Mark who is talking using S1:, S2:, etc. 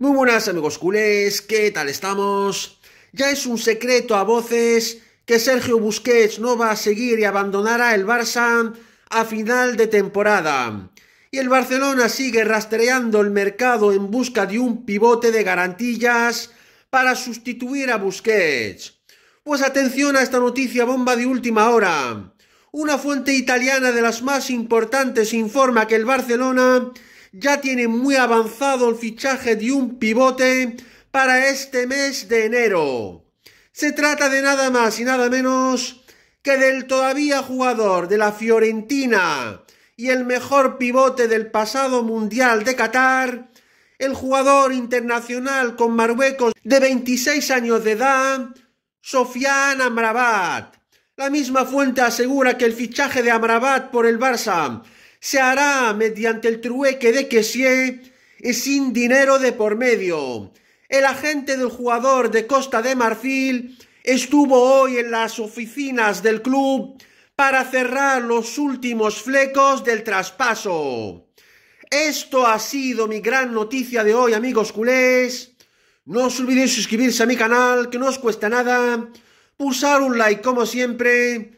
S1: Muy buenas amigos culés, ¿qué tal estamos? Ya es un secreto a voces que Sergio Busquets no va a seguir y abandonará el Barça a final de temporada. Y el Barcelona sigue rastreando el mercado en busca de un pivote de garantías para sustituir a Busquets. Pues atención a esta noticia bomba de última hora. Una fuente italiana de las más importantes informa que el Barcelona ya tiene muy avanzado el fichaje de un pivote para este mes de enero. Se trata de nada más y nada menos que del todavía jugador de la Fiorentina y el mejor pivote del pasado Mundial de Qatar, el jugador internacional con Marruecos de 26 años de edad, Sofian Amrabat. La misma fuente asegura que el fichaje de Amrabat por el Barça se hará mediante el trueque de Kessie y sin dinero de por medio. El agente del jugador de Costa de Marfil estuvo hoy en las oficinas del club para cerrar los últimos flecos del traspaso. Esto ha sido mi gran noticia de hoy, amigos culés. No os olvidéis suscribirse a mi canal, que no os cuesta nada. Pulsar un like como siempre